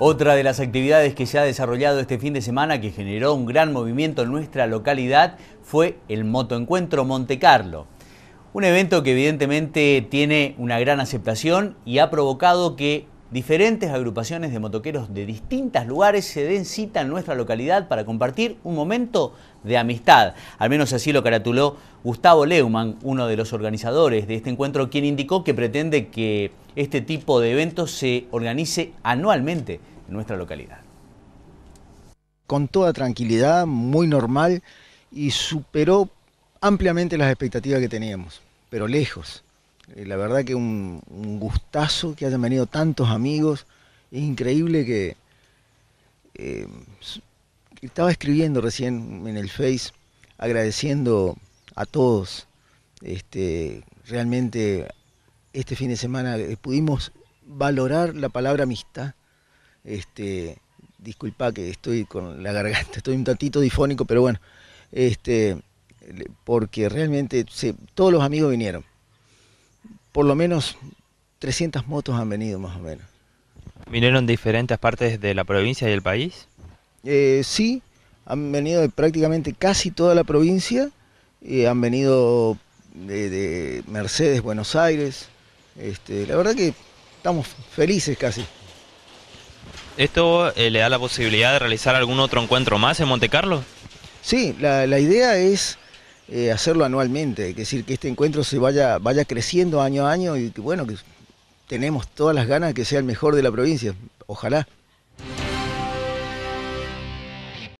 Otra de las actividades que se ha desarrollado este fin de semana que generó un gran movimiento en nuestra localidad fue el Motoencuentro Monte Carlo. Un evento que evidentemente tiene una gran aceptación y ha provocado que diferentes agrupaciones de motoqueros de distintos lugares se den cita en nuestra localidad para compartir un momento de amistad. Al menos así lo caratuló Gustavo Leumann, uno de los organizadores de este encuentro, quien indicó que pretende que este tipo de eventos se organice anualmente en nuestra localidad. Con toda tranquilidad, muy normal y superó ampliamente las expectativas que teníamos, pero lejos. Eh, la verdad que un, gustazo que hayan venido tantos amigos. Es increíble que... Eh, estaba escribiendo recién en el Face agradeciendo a todos. Este, realmente este fin de semana eh, pudimos valorar la palabra amistad. Este, disculpa que estoy con la garganta, estoy un tantito difónico, pero bueno, este, porque realmente todos los amigos vinieron. Por lo menos 300 motos han venido más o menos. ¿Vinieron de diferentes partes de la provincia y del país? Eh, sí, han venido de prácticamente casi toda la provincia, han venido de Mercedes, Buenos Aires, este, la verdad que estamos felices casi. ¿Esto eh, le da la posibilidad de realizar algún otro encuentro más en Monte Carlo? Sí, la, idea es eh, hacerlo anualmente, es decir, que este encuentro se vaya, vaya creciendo año a año y que bueno, que tenemos todas las ganas de que sea el mejor de la provincia, ojalá.